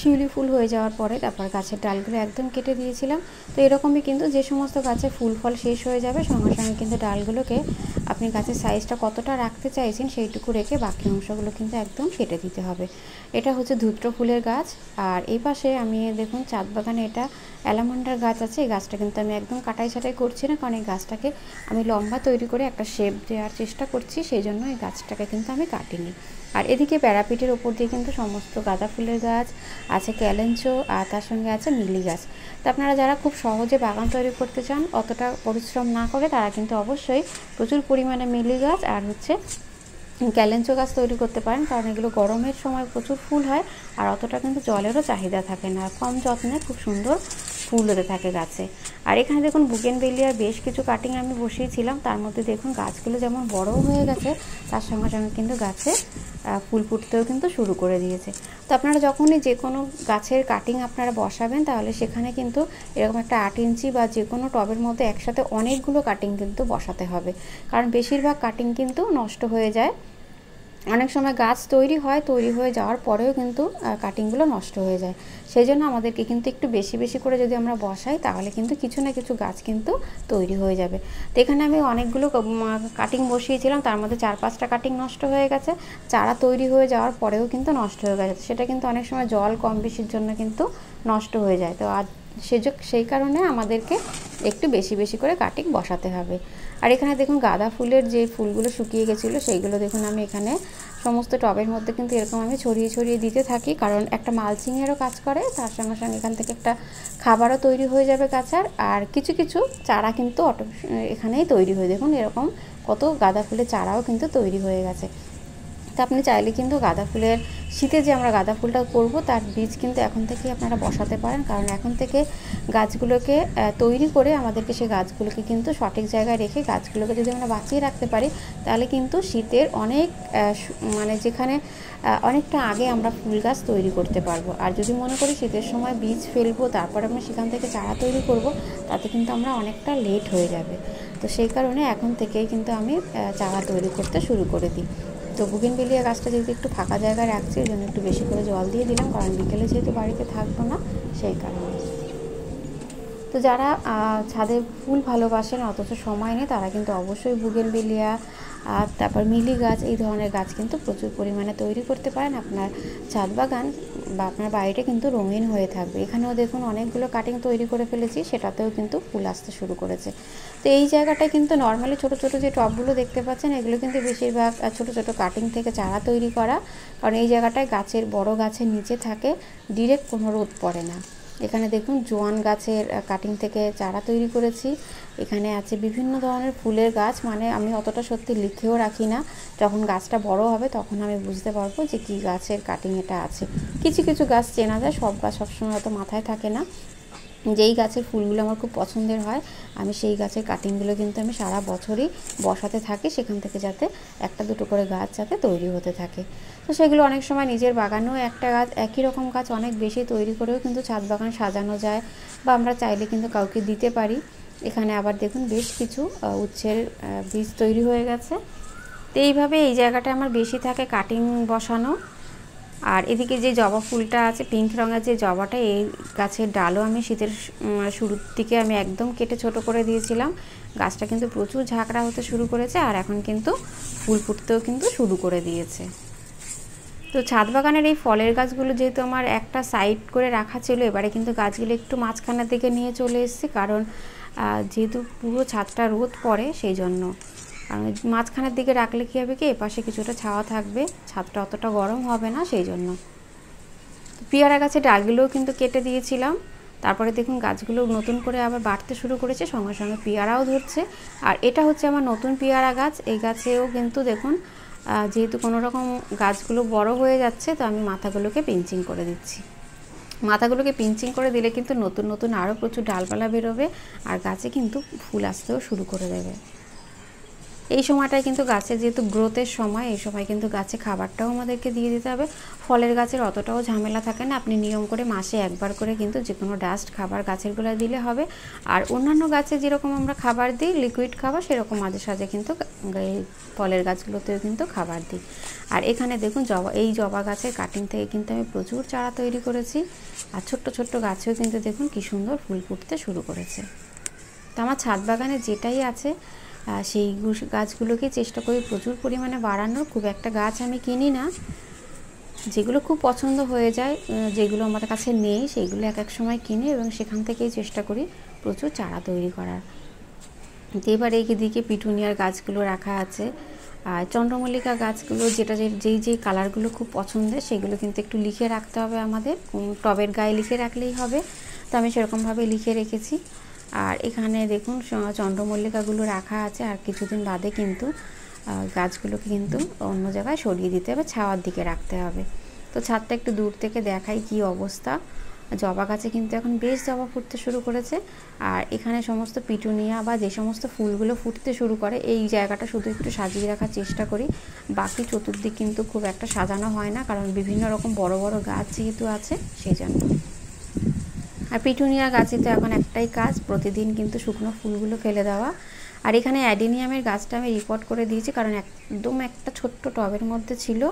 শিউলি ফুল হয়ে যাওয়ার পরে তারপর গাছের ডালগুলো একদম কেটে দিয়েছিলাম তো এরকমই কিন্তু যে সমস্ত গাছে ফুল ফল শেষ হয়ে যাবে সঙ্গে সঙ্গে কিন্তু ডালগুলোকে আপনি গাছের সাইজটা কতটা রাখতে চাইছেন সেইটুকু রেখে বাকি অংশগুলো কিন্তু একদম কেটে দিতে হবে এটা হচ্ছে ধূত্র ফুলের গাছ আর এই পাশে আমি দেখুন চাঁদ বাগানে এটা অ্যালামন্ডার গাছ আছে এই গাছটা কিন্তু আমি একদম কাটাই ছাটাই করছি না কারণ এই গাছটাকে আমি লম্বা তৈরি করে একটা শেপ দেওয়ার চেষ্টা করছি সেই জন্য এই গাছটাকে কিন্তু আমি কাটিনি আর এদিকে প্যারাপিটের ওপর দিয়ে কিন্তু সমস্ত গাঁদা ফুলের গাছ আছে ক্যালেঞ্চো আর তার সঙ্গে আছে মিলি গাছ তো আপনারা যারা খুব সহজে বাগান তৈরি করতে চান অতটা পরিশ্রম না করে তারা কিন্তু অবশ্যই প্রচুর পরিমাণে মিলি গাছ আর হচ্ছে ক্যালেঞ্চো গাছ তৈরি করতে পারেন কারণ এগুলো গরমের সময় প্রচুর ফুল হয় আর অতটা কিন্তু জলেরও চাহিদা থাকে না আর কম যত্নে খুব সুন্দর ফুল হতে থাকে গাছে আর এখানে দেখুন বুকেন বেলিয়ার বেশ কিছু কাটিং আমি বসিয়েছিলাম তার মধ্যে দেখুন গাছগুলো যেমন বড়ও হয়ে গেছে তার সঙ্গে সঙ্গে কিন্তু গাছে ফুল ফুটতেও কিন্তু শুরু করে দিয়েছে তো আপনারা যখনই যে কোনো গাছের কাটিং আপনারা বসাবেন তাহলে সেখানে কিন্তু এরকম একটা আট ইঞ্চি বা যে কোনো টবের মধ্যে একসাথে অনেকগুলো কাটিং কিন্তু বসাতে হবে কারণ বেশিরভাগ কাটিং কিন্তু নষ্ট হয়ে যায় অনেক সময় গাছ তৈরি হয় তৈরি হয়ে যাওয়ার পরেও কিন্তু কাটিংগুলো নষ্ট হয়ে যায় সেই জন্য আমাদেরকে কিন্তু একটু বেশি বেশি করে যদি আমরা বসাই তাহলে কিন্তু কিছু না কিছু গাছ কিন্তু তৈরি হয়ে যাবে তো এখানে আমি অনেকগুলো কাটিং বসিয়েছিলাম তার মধ্যে চার পাঁচটা কাটিং নষ্ট হয়ে গেছে চারা তৈরি হয়ে যাওয়ার পরেও কিন্তু নষ্ট হয়ে গেছে সেটা কিন্তু অনেক সময় জল কম বেশির জন্য কিন্তু নষ্ট হয়ে যায় তো আর সেজ সেই কারণে আমাদেরকে একটু বেশি বেশি করে কাটিং বসাতে হবে আর এখানে দেখুন গাঁদা ফুলের যে ফুলগুলো শুকিয়ে গেছিলো সেইগুলো দেখুন আমি এখানে সমস্ত টবের মধ্যে কিন্তু এরকম আমি ছড়িয়ে ছড়িয়ে দিতে থাকি কারণ একটা মালচিংয়েরও কাজ করে তার সঙ্গে সঙ্গে এখান থেকে একটা খাবারও তৈরি হয়ে যাবে গাছার আর কিছু কিছু চারা কিন্তু অটো এখানেই তৈরি হয়ে দেখুন এরকম কত গাঁদা ফুলের চারাও কিন্তু তৈরি হয়ে গেছে তা আপনি চাইলে কিন্তু গাঁদা ফুলের শীতে যে আমরা গাঁদা ফুলটা করব তার বীজ কিন্তু এখন থেকে আপনারা বসাতে পারেন কারণ এখন থেকে গাছগুলোকে তৈরি করে আমাদেরকে সেই গাছগুলোকে কিন্তু সঠিক জায়গায় রেখে গাছগুলোকে যদি আমরা বাঁচিয়ে রাখতে পারি তাহলে কিন্তু শীতের অনেক মানে যেখানে অনেকটা আগে আমরা ফুল গাছ তৈরি করতে পারবো আর যদি মনে করি শীতের সময় বীজ ফেলবো তারপর আমরা সেখান থেকে চারা তৈরি করব তাতে কিন্তু আমরা অনেকটা লেট হয়ে যাবে তো সেই কারণে এখন থেকেই কিন্তু আমি চারা তৈরি করতে শুরু করে দিই তো বুকিন বেলিয়া গাছটা যেহেতু একটু ফাঁকা জায়গায় রাখছি ওই জন্য একটু বেশি করে জল দিয়ে দিলাম কারণ বিকেলে যেহেতু বাড়িতে থাকবো না সেই কারণে তো যারা ছাদে ফুল ভালোবাসেন অথচ সময় নেই তারা কিন্তু অবশ্যই বুগেনবেলিয়া আর তারপর মিলি গাছ এই ধরনের গাছ কিন্তু প্রচুর পরিমাণে তৈরি করতে পারেন আপনার ছাদ বাগান বা আপনার বাড়িটা কিন্তু রঙিন হয়ে থাকবে এখানেও দেখুন অনেকগুলো কাটিং তৈরি করে ফেলেছি সেটাতেও কিন্তু ফুল আসতে শুরু করেছে তো এই জায়গাটায় কিন্তু নর্মালি ছোট ছোট যে টবগুলো দেখতে পাচ্ছেন এগুলো কিন্তু বেশিরভাগ ছোট ছোট কাটিং থেকে চারা তৈরি করা কারণ এই জায়গাটায় গাছের বড় গাছের নিচে থাকে ডিরেক্ট কোনো রোদ পড়ে না এখানে দেখুন জোয়ান গাছের কাটিং থেকে চারা তৈরি করেছি এখানে আছে বিভিন্ন ধরনের ফুলের গাছ মানে আমি অতটা সত্যি লিখেও রাখি না যখন গাছটা বড় হবে তখন আমি বুঝতে পারবো যে কি গাছের কাটিং এটা আছে কিছু কিছু গাছ চেনা যায় সব গাছ সবসময় অত মাথায় থাকে না যেই গাছের ফুলগুলো আমার খুব পছন্দের হয় আমি সেই গাছের কাটিংগুলো কিন্তু আমি সারা বছরই বসাতে থাকি সেখান থেকে যাতে একটা দুটো করে গাছ যাতে তৈরি হতে থাকে তো সেগুলো অনেক সময় নিজের বাগানেও একটা গাছ একই রকম গাছ অনেক বেশি তৈরি করেও কিন্তু ছাদ বাগান সাজানো যায় বা আমরা চাইলে কিন্তু কাউকে দিতে পারি এখানে আবার দেখুন বেশ কিছু উচ্ছের বীজ তৈরি হয়ে গেছে তো এইভাবে এই জায়গাটা আমার বেশি থাকে কাটিং বসানো আর এদিকে যে জবা ফুলটা আছে পিঙ্ক রঙের যে জবাটা এই গাছের ডালও আমি শীতের শুরুর দিকে আমি একদম কেটে ছোট করে দিয়েছিলাম গাছটা কিন্তু প্রচুর ঝাঁকড়া হতে শুরু করেছে আর এখন কিন্তু ফুল ফুটতেও কিন্তু শুরু করে দিয়েছে তো ছাদ বাগানের এই ফলের গাছগুলো যেহেতু আমার একটা সাইড করে রাখা ছিল এবারে কিন্তু গাছগুলো একটু মাঝখানের দিকে নিয়ে চলে এসেছি কারণ যেহেতু পুরো ছাদটা রোদ পড়ে সেই জন্য আর মাঝখানের দিকে রাখলে কী হবে কি এপাশে কিছুটা ছাওয়া থাকবে ছাদটা অতটা গরম হবে না সেই জন্য পেয়ারা গাছের ডালগুলোও কিন্তু কেটে দিয়েছিলাম তারপরে দেখুন গাছগুলো নতুন করে আবার বাড়তে শুরু করেছে সঙ্গে সঙ্গে পেয়ারাও ধরছে আর এটা হচ্ছে আমার নতুন পেয়ারা গাছ এই গাছেও কিন্তু দেখুন যেহেতু কোনো রকম গাছগুলো বড় হয়ে যাচ্ছে তো আমি মাথাগুলোকে পিঞ্চিং করে দিচ্ছি মাথাগুলোকে পিঞ্চিং করে দিলে কিন্তু নতুন নতুন আরও প্রচুর ডালপালা বেরোবে আর গাছে কিন্তু ফুল আসতেও শুরু করে দেবে এই সময়টায় কিন্তু গাছের যেহেতু গ্রোথের সময় এই সময় কিন্তু গাছে খাবারটাও আমাদেরকে দিয়ে দিতে হবে ফলের গাছের অতটাও ঝামেলা থাকে না আপনি নিয়ম করে মাসে একবার করে কিন্তু যে কোনো ডাস্ট খাবার গাছেরগুলো দিলে হবে আর অন্যান্য গাছে যেরকম আমরা খাবার দিই লিকুইড খাবার সেরকম মাঝে সাঝে কিন্তু এই ফলের গাছগুলোতেও কিন্তু খাবার দিই আর এখানে দেখুন জবা এই জবা গাছের কাটিং থেকে কিন্তু আমি প্রচুর চারা তৈরি করেছি আর ছোট্ট ছোট্ট গাছেও কিন্তু দেখুন কি সুন্দর ফুল ফুটতে শুরু করেছে তো আমার ছাদ বাগানে যেটাই আছে সেই গাছগুলোকে চেষ্টা করি প্রচুর পরিমাণে বাড়ানোর খুব একটা গাছ আমি কিনি না যেগুলো খুব পছন্দ হয়ে যায় যেগুলো আমার কাছে নেই সেইগুলো এক এক সময় কিনি এবং সেখান থেকেই চেষ্টা করি প্রচুর চারা তৈরি করার এই এদিকে পিটুনিয়ার গাছগুলো রাখা আছে আর চন্দ্রমল্লিকা গাছগুলো যেটা যেই যেই কালারগুলো খুব পছন্দের সেগুলো কিন্তু একটু লিখে রাখতে হবে আমাদের টবের গায়ে লিখে রাখলেই হবে তো আমি সেরকমভাবে লিখে রেখেছি আর এখানে দেখুন চন্দ্রমল্লিকাগুলো রাখা আছে আর কিছুদিন বাদে কিন্তু গাছগুলোকে কিন্তু অন্য জায়গায় সরিয়ে দিতে হবে ছাওয়ার দিকে রাখতে হবে তো ছাদটা একটু দূর থেকে দেখাই কি অবস্থা জবা গাছে কিন্তু এখন বেশ জবা ফুটতে শুরু করেছে আর এখানে সমস্ত পিটুনিয়া বা যে সমস্ত ফুলগুলো ফুটতে শুরু করে এই জায়গাটা শুধু একটু সাজিয়ে রাখার চেষ্টা করি বাকি চতুর্দিক কিন্তু খুব একটা সাজানো হয় না কারণ বিভিন্ন রকম বড় বড় গাছ যেহেতু আছে সেই জন্য আর পিটুনিয়া গাছে তো এখন একটাই কাজ প্রতিদিন কিন্তু শুকনো ফুলগুলো ফেলে দেওয়া আর এখানে অ্যাডিনিয়ামের গাছটা আমি রিপোর্ট করে দিয়েছি কারণ একদম একটা ছোট্ট টবের মধ্যে ছিল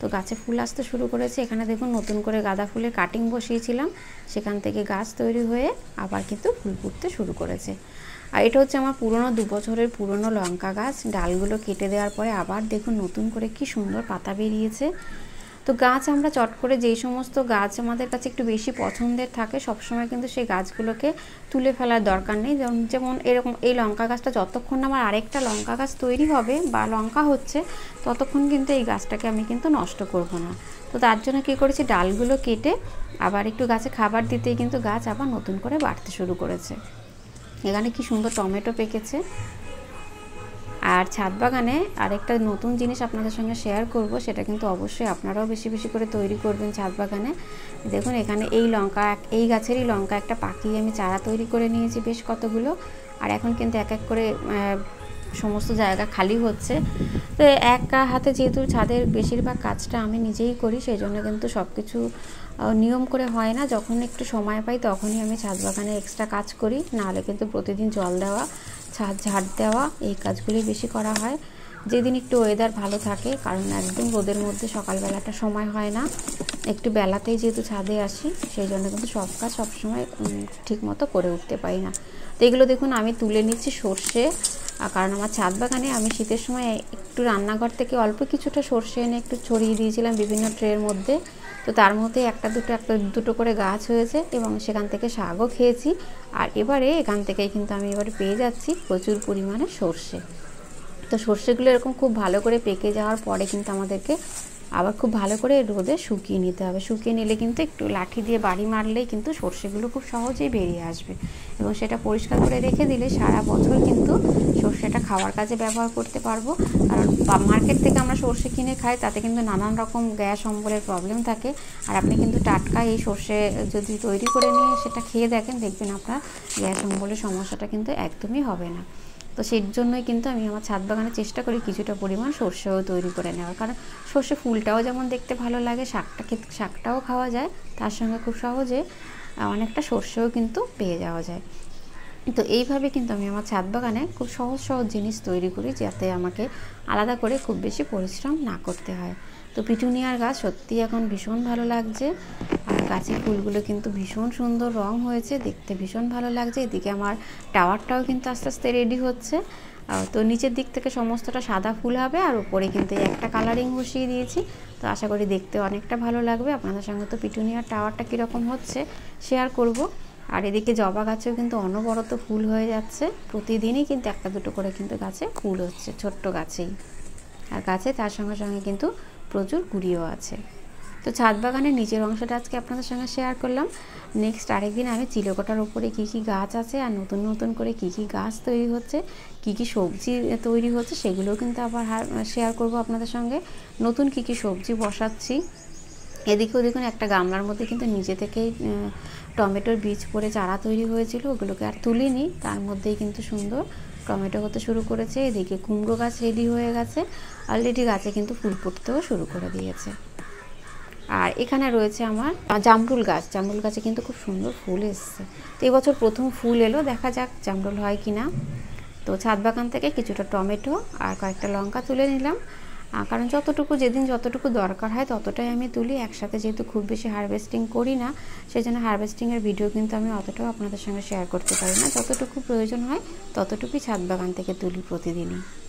তো গাছে ফুল আসতে শুরু করেছে এখানে দেখুন নতুন করে গাঁদা ফুলের কাটিং বসিয়েছিলাম সেখান থেকে গাছ তৈরি হয়ে আবার কিন্তু ফুল ফুটতে শুরু করেছে আর এটা হচ্ছে আমার পুরনো দু বছরের পুরনো লঙ্কা গাছ ডালগুলো কেটে দেওয়ার পরে আবার দেখুন নতুন করে কি সুন্দর পাতা বেরিয়েছে তো গাছ আমরা চট করে যেই সমস্ত গাছ আমাদের কাছে একটু বেশি পছন্দের থাকে সবসময় কিন্তু সেই গাছগুলোকে তুলে ফেলার দরকার নেই যেমন এরকম এই লঙ্কা গাছটা যতক্ষণ আমার আরেকটা লঙ্কা গাছ তৈরি হবে বা লঙ্কা হচ্ছে ততক্ষণ কিন্তু এই গাছটাকে আমি কিন্তু নষ্ট করব না তো তার জন্য কী করেছি ডালগুলো কেটে আবার একটু গাছে খাবার দিতেই কিন্তু গাছ আবার নতুন করে বাড়তে শুরু করেছে এখানে কি সুন্দর টমেটো পেকেছে আর ছাদ বাগানে আরেকটা নতুন জিনিস আপনাদের সঙ্গে শেয়ার করব সেটা কিন্তু অবশ্যই আপনারাও বেশি বেশি করে তৈরি করবেন ছাদ বাগানে দেখুন এখানে এই লঙ্কা এই গাছেরই লঙ্কা একটা পাখি আমি চারা তৈরি করে নিয়েছি বেশ কতগুলো আর এখন কিন্তু এক এক করে সমস্ত জায়গা খালি হচ্ছে তো একা হাতে যেহেতু ছাদের বেশিরভাগ কাজটা আমি নিজেই করি সেই জন্য কিন্তু সব কিছু নিয়ম করে হয় না যখন একটু সময় পাই তখনই আমি ছাদ বাগানে এক্সট্রা কাজ করি নাহলে কিন্তু প্রতিদিন জল দেওয়া ছাদ ঝাড় দেওয়া এই কাজগুলি বেশি করা হয় যেদিন একটু ওয়েদার ভালো থাকে কারণ একদম রোদের মধ্যে সকালবেলাটা সময় হয় না একটু বেলাতেই যেহেতু ছাদে আসি সেই জন্য কিন্তু সব কাজ সবসময় ঠিক মতো করে উঠতে পারি না তো এগুলো দেখুন আমি তুলে নিচ্ছি সর্ষে কারণ আমার ছাদ বাগানে আমি শীতের সময় একটু রান্নাঘর থেকে অল্প কিছুটা সর্ষে এনে একটু ছড়িয়ে দিয়েছিলাম বিভিন্ন ট্রের মধ্যে তো তার মধ্যে একটা দুটো একটা দুটো করে গাছ হয়েছে এবং সেখান থেকে শাকও খেয়েছি আর এবারে এখান থেকেই কিন্তু আমি এবারে পেয়ে যাচ্ছি প্রচুর পরিমাণে সর্ষে তো সর্ষেগুলো এরকম খুব ভালো করে পেকে যাওয়ার পরে কিন্তু আমাদেরকে আবার খুব ভালো করে রোদে শুকিয়ে নিতে হবে শুকিয়ে নিলে কিন্তু একটু লাঠি দিয়ে বাড়ি মারলেই কিন্তু সর্ষেগুলো খুব সহজেই বেরিয়ে আসবে এবং সেটা পরিষ্কার করে রেখে দিলে সারা বছর কিন্তু সর্ষেটা খাওয়ার কাজে ব্যবহার করতে পারবো কারণ মার্কেট থেকে আমরা সর্ষে কিনে খাই তাতে কিন্তু নানান রকম গ্যাস অম্বলের প্রবলেম থাকে আর আপনি কিন্তু টাটকা এই সর্ষে যদি তৈরি করে নিয়ে সেটা খেয়ে দেখেন দেখবেন আপনার গ্যাস অম্বলের সমস্যাটা কিন্তু একদমই হবে না তো সেই জন্যই কিন্তু আমি আমার ছাদ বাগানে চেষ্টা করি কিছুটা পরিমাণ সর্ষেও তৈরি করে নেওয়ার কারণ সর্ষে ফুলটাও যেমন দেখতে ভালো লাগে শাকটা শাকটাও খাওয়া যায় তার সঙ্গে খুব সহজে অনেকটা সর্ষেও কিন্তু পেয়ে যাওয়া যায় তো এইভাবে কিন্তু আমি আমার ছাদ বাগানে খুব সহজ সহজ জিনিস তৈরি করি যাতে আমাকে আলাদা করে খুব বেশি পরিশ্রম না করতে হয় তো পিটুনিয়ার গাছ সত্যি এখন ভীষণ ভালো লাগছে গাছের ফুলগুলো কিন্তু ভীষণ সুন্দর রং হয়েছে দেখতে ভীষণ ভালো লাগছে এদিকে আমার টাওয়ারটাও কিন্তু আস্তে আস্তে রেডি হচ্ছে তো নিচের দিক থেকে সমস্তটা সাদা ফুল হবে আর উপরে কিন্তু একটা কালারিং বসিয়ে দিয়েছি তো আশা করি দেখতে অনেকটা ভালো লাগবে আপনাদের সঙ্গে তো পিটুনিয়ার টাওয়ারটা কীরকম হচ্ছে শেয়ার করব আর এদিকে জবা গাছেও কিন্তু অনবরত ফুল হয়ে যাচ্ছে প্রতিদিনই কিন্তু একটা দুটো করে কিন্তু গাছে ফুল হচ্ছে ছোট্ট গাছেই আর গাছে তার সঙ্গে সঙ্গে কিন্তু প্রচুর কুড়িও আছে তো ছাদ বাগানের নিচের অংশটা আজকে আপনাদের সঙ্গে শেয়ার করলাম নেক্সট আরেকদিন আমি চিলকটার ওপরে কী কী গাছ আছে আর নতুন নতুন করে কী কী গাছ তৈরি হচ্ছে কী কী সবজি তৈরি হচ্ছে সেগুলোও কিন্তু আবার শেয়ার করব আপনাদের সঙ্গে নতুন কী কী সবজি বসাচ্ছি এদিকেও দেখুন একটা গামলার মধ্যে কিন্তু নিজে থেকেই টমেটোর বীজ পরে চারা তৈরি হয়েছিল ওগুলোকে আর তুলিনি তার মধ্যেই কিন্তু সুন্দর টমেটো হতে শুরু করেছে এদিকে কুমড়ো গাছ রেডি হয়ে গেছে অলরেডি গাছে কিন্তু ফুল ফুটতেও শুরু করে দিয়েছে আর এখানে রয়েছে আমার জামরুল গাছ জামরুল গাছে কিন্তু খুব সুন্দর ফুল এসছে তো এবছর প্রথম ফুল এলো দেখা যাক জামরুল হয় কি না তো ছাদ বাগান থেকে কিছুটা টমেটো আর কয়েকটা লঙ্কা তুলে নিলাম কারণ যতটুকু যেদিন যতটুকু দরকার হয় ততটাই আমি তুলি একসাথে যেহেতু খুব বেশি হারভেস্টিং করি না সেই জন্য হারভেস্টিংয়ের ভিডিও কিন্তু আমি অতটাও আপনাদের সঙ্গে শেয়ার করতে পারি না যতটুকু প্রয়োজন হয় ততটুকুই ছাদ বাগান থেকে তুলি প্রতিদিনই